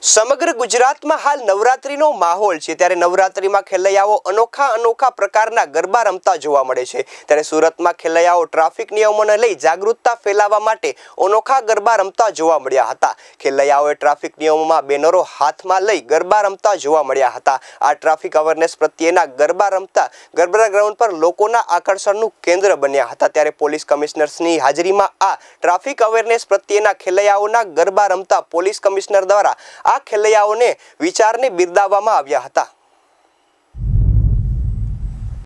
સમગ્ર ગુજરાતમાં હાલ નવરાત્રિનો માહોલ છે ત્યારે નવરાત્રિમાં ખેલૈયાઓ અનોખા અનોખા પ્રકારના ગરબા રમતા જોવા મળે છે ત્યારે સુરતમાં ખેલૈયાઓ ટ્રાફિક નિયમોને લઈ જાગૃતતા ફેલાવવા માટે અનોખા ગરબા રમતા જોવા મળ્યા હતા ખેલૈયાઓએ ટ્રાફિક નિયમોમાં બેનરો હાથમાં લઈ ગરબા રમતા જોવા મળ્યા હતા આ ટ્રાફિક અવેરનેસ પ્રત્યેના ગરબા રમતા ગરબા ગ્રાઉન્ડ પર લોકોના આકર્ષણનું કેન્દ્ર બન્યા હતા ત્યારે પોલીસ કમિશનર્સની હાજરીમાં આ ટ્રાફિક અવેરનેસ પ્રત્યેના ખેલૈયાઓના ગરબા રમતા પોલીસ કમિશનર દ્વારા આ ખેલૈયાઓને વિચારને બિરદાવવામાં આવ્યા હતા